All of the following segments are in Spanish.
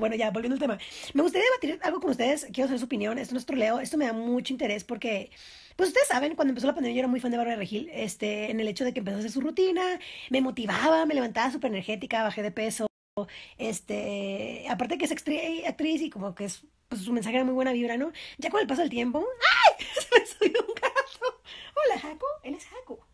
bueno, ya volviendo al tema, me gustaría debatir algo con ustedes, quiero saber su opinión, esto no es troleo, esto me da mucho interés porque... Pues ustedes saben, cuando empezó la pandemia yo era muy fan de Bárbara Regil, este, en el hecho de que empezó a hacer su rutina, me motivaba, me levantaba súper energética, bajé de peso, este, aparte que es actriz y como que es, pues su mensaje era muy buena vibra, ¿no? Ya con el paso del tiempo, ¡ay! Se me subió un gato. Hola, Jaco, él es Jaco.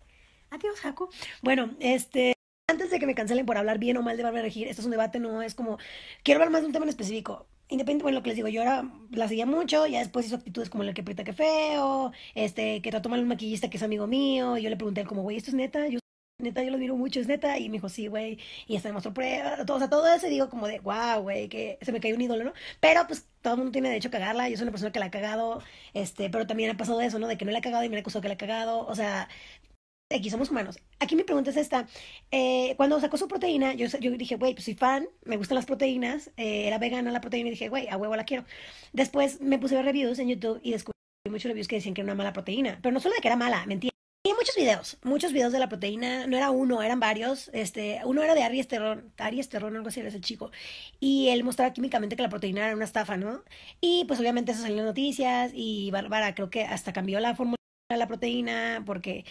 Adiós, Jaco. Bueno, este... Antes de que me cancelen por hablar bien o mal de Bárbara Regir, esto es un debate, no es como, quiero hablar más de un tema en específico. Independientemente, de lo que les digo, yo ahora la seguía mucho, ya después hizo actitudes como la que aprieta que feo, este, que trató mal un maquillista que es amigo mío, y yo le pregunté como, güey, ¿esto es neta? Yo, neta, yo lo miro mucho, es neta, y me dijo, sí, güey, y hasta me mostró pruebas, o sea, todo eso, y digo como de, wow, güey, que se me cayó un ídolo, ¿no? Pero, pues, todo el mundo tiene derecho a cagarla, yo soy una persona que la ha cagado, este, pero también ha pasado eso, ¿no? De que no la ha cagado y me ha acusado que la ha cagado, o sea, Aquí somos humanos. Aquí mi pregunta es esta. Eh, cuando sacó su proteína, yo, yo dije, güey, pues soy fan, me gustan las proteínas, eh, era vegana la proteína y dije, güey, a huevo la quiero. Después me puse a ver reviews en YouTube y descubrí muchos reviews que decían que era una mala proteína, pero no solo de que era mala, mentira. Y muchos videos, muchos videos de la proteína, no era uno, eran varios. Este, uno era de Ari Terrón, Ari algo así, era ese chico. Y él mostraba químicamente que la proteína era una estafa, ¿no? Y pues obviamente eso salió en noticias y Bárbara creo que hasta cambió la fórmula a la proteína, porque,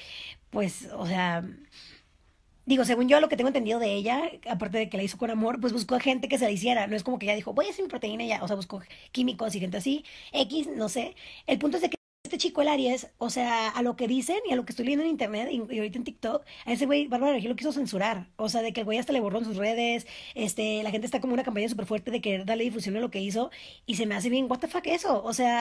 pues, o sea, digo, según yo lo que tengo entendido de ella, aparte de que la hizo con amor, pues buscó a gente que se la hiciera. No es como que ella dijo, voy a hacer mi proteína ya. O sea, buscó químicos y gente así, X, no sé. El punto es de que este chico, el Aries, o sea, a lo que dicen y a lo que estoy leyendo en internet y, ahorita en TikTok, a ese güey, Bárbara lo quiso censurar. O sea, de que el güey hasta le borró en sus redes. Este, la gente está como una campaña súper fuerte de que darle difusión a lo que hizo. Y se me hace bien, ¿what the fuck eso? O sea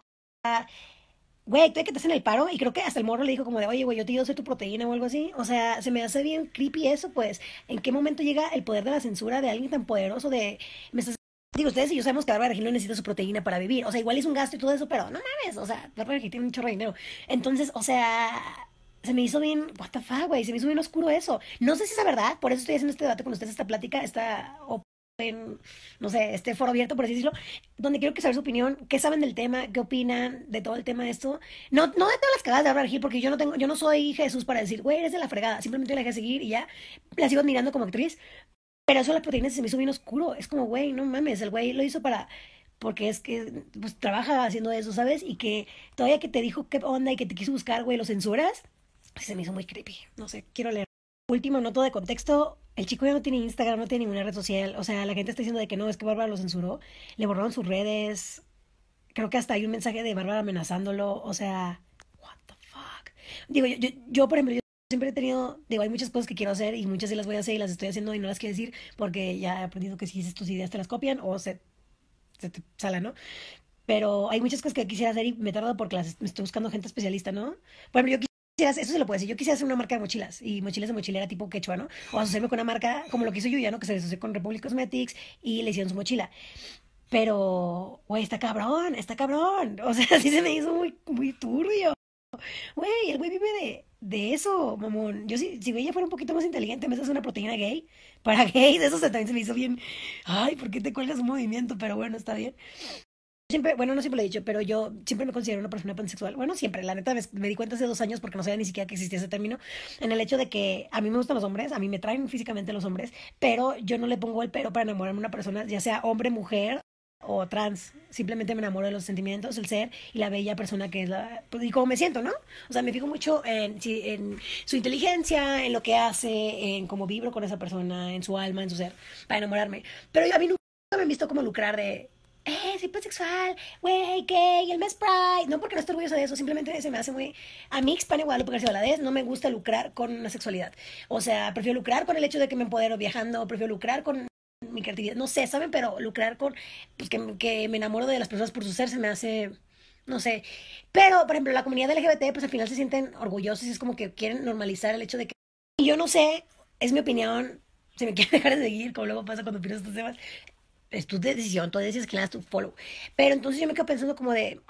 Güey, tú que estás en el paro y creo que hasta el morro le dijo como de, oye, güey, yo te doy tu proteína o algo así. O sea, se me hace bien creepy eso, pues. ¿En qué momento llega el poder de la censura de alguien tan poderoso de, me estás... Digo, ustedes y yo sabemos que Bárbara no necesita su proteína para vivir. O sea, igual es un gasto y todo eso, pero no mames. O sea, Bárbara tiene un chorro de dinero. Entonces, o sea, se me hizo bien, what the fuck, güey, se me hizo bien oscuro eso. No sé si es la verdad, por eso estoy haciendo este debate con ustedes, esta plática, esta, o en, no sé, este foro abierto, por así decirlo, donde quiero que saber su opinión, qué saben del tema, qué opinan de todo el tema de esto. No, no de todas las cagadas de hablar porque yo no tengo, yo no soy Jesús para decir, güey, eres de la fregada. Simplemente la dejé seguir y ya la sigo admirando como actriz. Pero eso de las proteínas se me hizo bien oscuro. Es como, güey, no mames, el güey lo hizo para porque es que pues trabaja haciendo eso, ¿sabes? Y que todavía que te dijo qué onda y que te quiso buscar, güey, lo censuras, se me hizo muy creepy. No sé, quiero leer. Último noto de contexto, el chico ya no tiene Instagram, no tiene ninguna red social. O sea, la gente está diciendo de que no, es que Bárbara lo censuró. Le borraron sus redes. Creo que hasta hay un mensaje de Bárbara amenazándolo. O sea, what the fuck. Digo, yo, yo, por ejemplo, yo siempre he tenido, digo, hay muchas cosas que quiero hacer y muchas de las voy a hacer y las estoy haciendo y no las quiero decir porque ya he aprendido que si dices tus ideas te las copian o se, te sala, ¿no? Pero hay muchas cosas que quisiera hacer y me he tardado porque las, me estoy buscando gente especialista, ¿no? Por ejemplo, yo eso se lo puedo decir, yo quisiera hacer una marca de mochilas y mochilas de mochilera tipo quechua, ¿no? O asociarme con una marca como lo que hizo Yuya, Que se asoció con Republic Cosmetics y le hicieron su mochila. Pero, güey, está cabrón, está cabrón. O sea, así se me hizo muy, muy turbio. Güey, el güey vive de, eso, mamón. Yo si, si ella fuera un poquito más inteligente, me haces una proteína gay. Para de eso se, también se me hizo bien. Ay, ¿por qué te cuelgas un movimiento? Pero bueno, está bien siempre, bueno, no siempre lo he dicho, pero yo siempre me considero una persona pansexual. Bueno, siempre, la neta, me, di cuenta hace dos años porque no sabía ni siquiera que existía ese término, en el hecho de que a mí me gustan los hombres, a mí me traen físicamente los hombres, pero yo no le pongo el pero para enamorarme de una persona, ya sea hombre, mujer o trans. Simplemente me enamoro de los sentimientos, el ser y la bella persona que es la... Pues, y cómo me siento, ¿no? O sea, me fijo mucho en, en su inteligencia, en lo que hace, en cómo vibro con esa persona, en su alma, en su ser, para enamorarme. Pero yo a mí nunca me he visto como lucrar de eh, soy pansexual, güey, gay, el mes pride. No porque no estoy orgulloso de eso, simplemente se me hace muy... A mí, Hispania Guadalupe la Valadez, no me gusta lucrar con la sexualidad. O sea, prefiero lucrar con el hecho de que me empodero viajando, prefiero lucrar con mi creatividad. No sé, ¿saben? Pero lucrar con... Pues, que, me enamoro de las personas por su ser se me hace no sé. Pero, por ejemplo, la comunidad LGBT, pues al final se sienten orgullosos y es como que quieren normalizar el hecho de que. Y Yo no sé, es mi opinión, si me quieren dejar de seguir, como luego pasa cuando pienso estos temas es tu decisión, tú decides quién le das tu follow. Pero entonces yo me quedo pensando como de,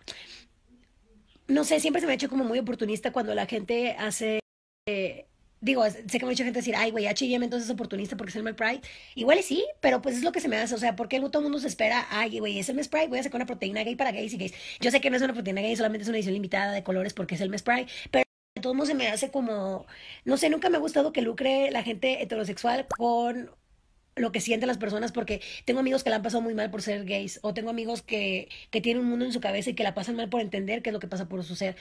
no sé, siempre se me ha hecho como muy oportunista cuando la gente hace... digo, sé que mucha gente decir, ay, güey, H&M entonces es oportunista porque es el mes Pride. Igual es sí, pero pues es lo que se me hace. O sea, porque todo el mundo se espera, ay, güey, es el mes Pride, voy a sacar una proteína gay para gays y gays. Yo sé que no es una proteína gay, solamente es una edición limitada de colores porque es el mes Pride, pero de todos mundo se me hace como, no sé, nunca me ha gustado que lucre la gente heterosexual con lo que sienten las personas porque tengo amigos que la han pasado muy mal por ser gays o tengo amigos que, que tienen un mundo en su cabeza y que la pasan mal por entender qué es lo que pasa por su ser.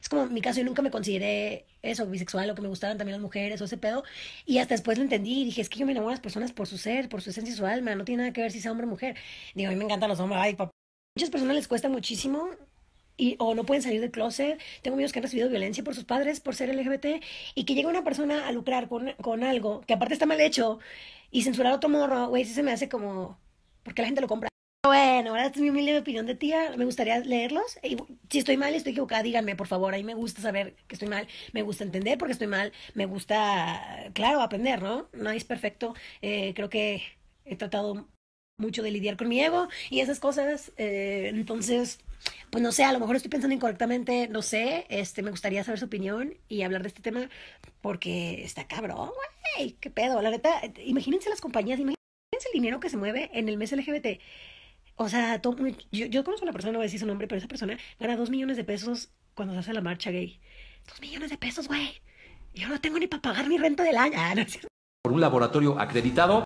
Es como en mi caso, yo nunca me consideré eso, bisexual o que me gustaran también las mujeres o ese pedo. Y hasta después lo entendí y dije, es que yo me enamoro de las personas por su ser, por su esencia y su alma, no tiene nada que ver si es hombre o mujer. Digo, a mí me encantan los hombres, ay, papá. Muchas personas les cuesta muchísimo y, o no pueden salir del closet. Tengo amigos que han recibido violencia por sus padres por ser LGBT y que llega una persona a lucrar con, con algo que aparte está mal hecho y censurar a otro morro, güey, sí se me hace como, porque la gente lo compra. Bueno, ahora es mi humilde opinión de tía, me gustaría leerlos. Y, si estoy mal, estoy equivocada, díganme, por favor, a mí me gusta saber que estoy mal, me gusta entender porque estoy mal, me gusta, claro, aprender, ¿no? no es perfecto, eh, creo que he tratado mucho de lidiar con mi ego y esas cosas. Eh, entonces, pues no sé, a lo mejor estoy pensando incorrectamente, no sé, este, me gustaría saber su opinión y hablar de este tema porque está cabrón, güey, qué pedo, la neta, imagínense las compañías, imagínense el dinero que se mueve en el mes LGBT. O sea, yo, yo, conozco a la persona, no voy a decir su nombre, pero esa persona gana dos millones de pesos cuando se hace la marcha gay. Dos millones de pesos, güey. Yo no tengo ni para pagar mi renta del año. Ah, Por un laboratorio acreditado.